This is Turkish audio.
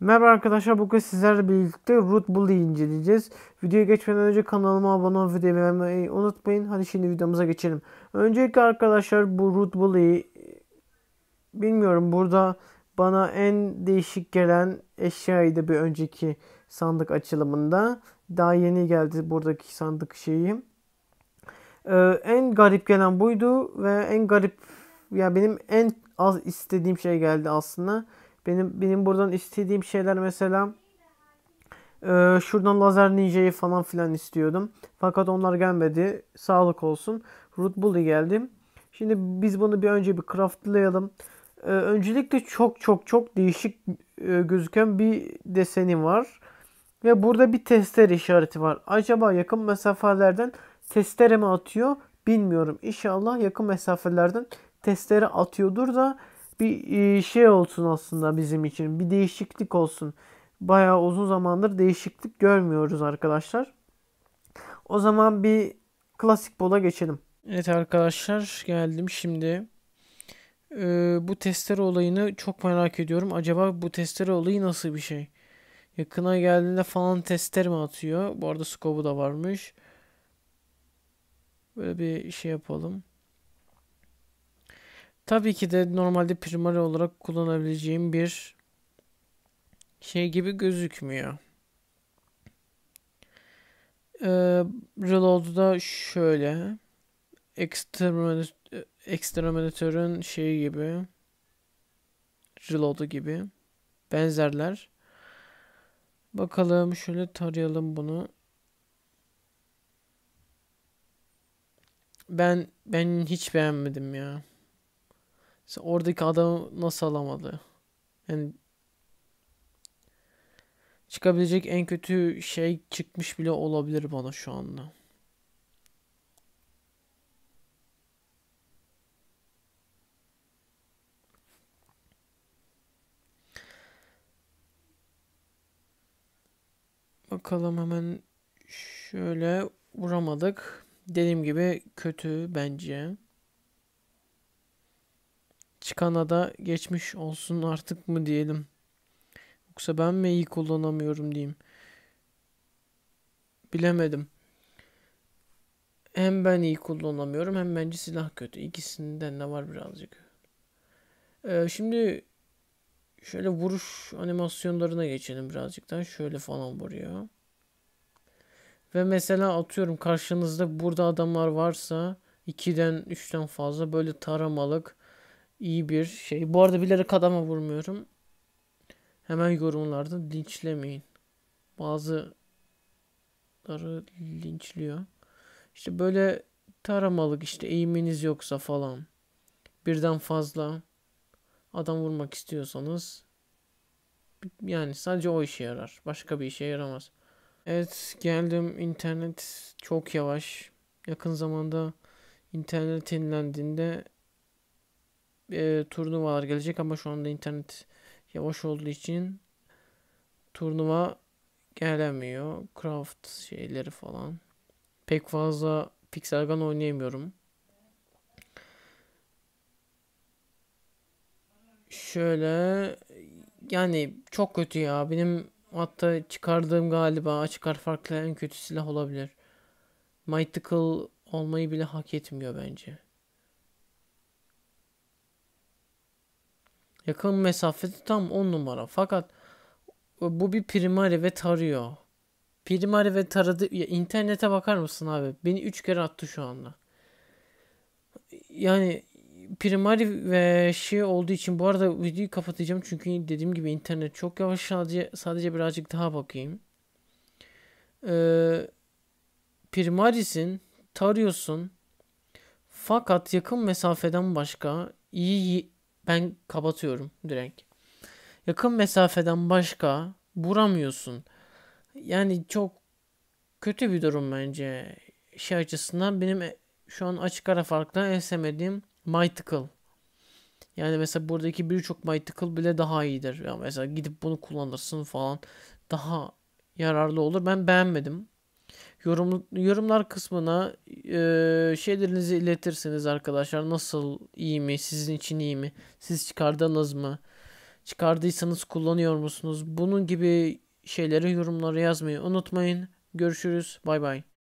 Merhaba arkadaşlar bugün sizlerle birlikte root bully'i inceleyeceğiz. Videoya geçmeden önce kanalıma abone olmayı videoyu beğenmeyi unutmayın. Hadi şimdi videomuza geçelim. Öncelikle arkadaşlar bu root bully'i bilmiyorum burada bana en değişik gelen eşyaydı bir önceki sandık açılımında. Daha yeni geldi buradaki sandık şeyi. Ee, en garip gelen buydu ve en garip ya benim en az istediğim şey geldi aslında. Benim benim buradan istediğim şeyler mesela e, şuradan Lazer Ninja'yı falan filan istiyordum. Fakat onlar gelmedi. Sağlık olsun. Root Bully geldi. Şimdi biz bunu bir önce bir craftlayalım. E, öncelikle çok çok çok değişik e, gözüken bir deseni var. Ve burada bir tester işareti var. Acaba yakın mesafelerden testere mi atıyor? Bilmiyorum. İnşallah yakın mesafelerden testere atıyordur da bir e, şey olsun aslında bizim için. Bir değişiklik olsun. Bayağı uzun zamandır değişiklik görmüyoruz arkadaşlar. O zaman bir klasik bola geçelim. Evet arkadaşlar geldim şimdi. Ee, bu testere olayını çok merak ediyorum. Acaba bu testere olayı nasıl bir şey? Yakına geldiğinde falan tester mi atıyor? Bu arada scope'u da varmış. Böyle bir şey yapalım. Tabii ki de normalde primary olarak kullanabileceğim bir şey gibi gözükmüyor. Ee, da şöyle Exterminator'ın şeyi gibi Reload'u gibi benzerler. Bakalım şöyle tarayalım bunu. Ben ben hiç beğenmedim ya. İşte oradaki adamı nasıl alamadı? Yani çıkabilecek en kötü şey çıkmış bile olabilir bana şu anda. Bakalım hemen şöyle vuramadık. Dediğim gibi kötü bence çıkana geçmiş olsun artık mı diyelim. Yoksa ben mi iyi kullanamıyorum diyeyim. Bilemedim. Hem ben iyi kullanamıyorum hem bence silah kötü. İkisinden ne var birazcık. Ee, şimdi şöyle vuruş animasyonlarına geçelim birazcık daha. Şöyle falan vuruyor. Ve mesela atıyorum karşınızda burada adamlar varsa 2'den 3'ten fazla böyle taramalık iyi bir şey. Bu arada bilerek adama vurmuyorum. Hemen yorumlarda linçlemeyin. Bazıları linçliyor. İşte böyle taramalık işte eğiminiz yoksa falan. Birden fazla adam vurmak istiyorsanız yani sadece o işe yarar. Başka bir işe yaramaz. Evet geldim internet çok yavaş. Yakın zamanda internet yenilendiğinde e, turnuvalar gelecek ama şu anda internet yavaş olduğu için turnuva gelemiyor. Craft şeyleri falan. Pek fazla Pixel Gun oynayamıyorum. Şöyle yani çok kötü ya. Benim hatta çıkardığım galiba açık ar farklı en kötü silah olabilir. Mythical olmayı bile hak etmiyor bence. Yakın mesafesi tam 10 numara. Fakat e, bu bir primary ve tarıyor. primary ve taradı. Ya, internete bakar mısın abi? Beni 3 kere attı şu anda. Yani primary ve şey olduğu için bu arada videoyu kapatacağım çünkü dediğim gibi internet çok yavaş sadece sadece birazcık daha bakayım. Ee, primarisin, tarıyorsun. Fakat yakın mesafeden başka iyi ben kapatıyorum direkt. Yakın mesafeden başka vuramıyorsun. Yani çok kötü bir durum bence. Şey açısından benim e, şu an açık ara farkla en sevmediğim Mythical. Yani mesela buradaki birçok Mythical bile daha iyidir. Yani mesela gidip bunu kullanırsın falan. Daha yararlı olur. Ben beğenmedim. Yorum, yorumlar kısmına e, şeylerinizi iletirsiniz arkadaşlar. Nasıl iyi mi? Sizin için iyi mi? Siz çıkardınız mı? Çıkardıysanız kullanıyor musunuz? Bunun gibi şeyleri yorumlara yazmayı unutmayın. Görüşürüz. Bay bay.